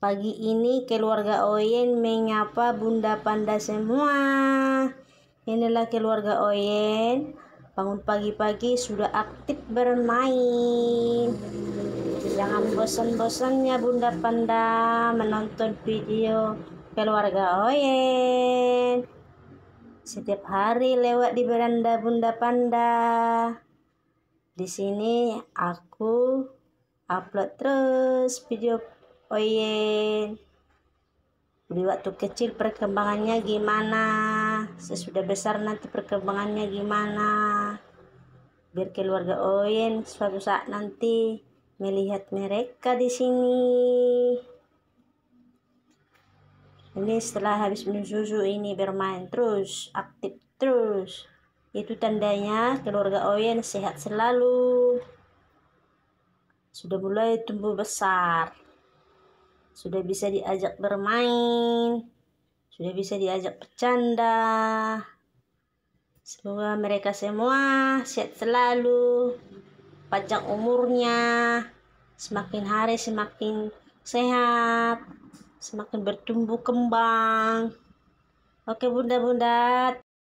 Pagi ini keluarga Oyen menyapa Bunda Panda semua. Inilah keluarga Oyen. Bangun pagi-pagi sudah aktif bermain. Jangan bosan-bosannya Bunda Panda menonton video keluarga Oyen. Setiap hari lewat di beranda Bunda Panda. Di sini aku upload terus video Oyen. Di waktu kecil perkembangannya gimana? Sesudah besar nanti perkembangannya gimana? Biar keluarga Oyen suatu saat nanti melihat mereka di sini. Ini setelah habis minum susu ini bermain terus, aktif terus. Itu tandanya keluarga Oyen sehat selalu. Sudah mulai tumbuh besar sudah bisa diajak bermain, sudah bisa diajak bercanda. Semoga mereka semua sehat selalu, panjang umurnya, semakin hari semakin sehat, semakin bertumbuh kembang. Oke bunda-bunda,